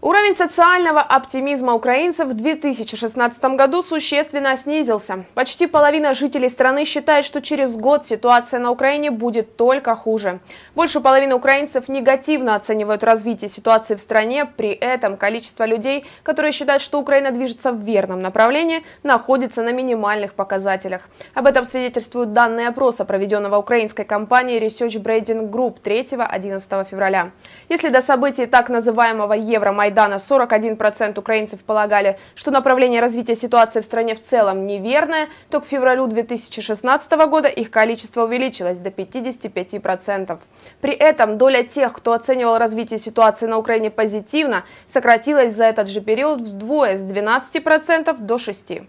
Уровень социального оптимизма украинцев в 2016 году существенно снизился. Почти половина жителей страны считает, что через год ситуация на Украине будет только хуже. Больше половины украинцев негативно оценивают развитие ситуации в стране. При этом количество людей, которые считают, что Украина движется в верном направлении, находится на минимальных показателях. Об этом свидетельствуют данные опроса, проведенного украинской компанией Research Braiding Group 3-11 февраля. Если до событий так называемого Евромайдана Майдана 41% украинцев полагали, что направление развития ситуации в стране в целом неверное, то к февралю 2016 года их количество увеличилось до 55%. При этом доля тех, кто оценивал развитие ситуации на Украине позитивно, сократилась за этот же период вдвое с 12% до 6%.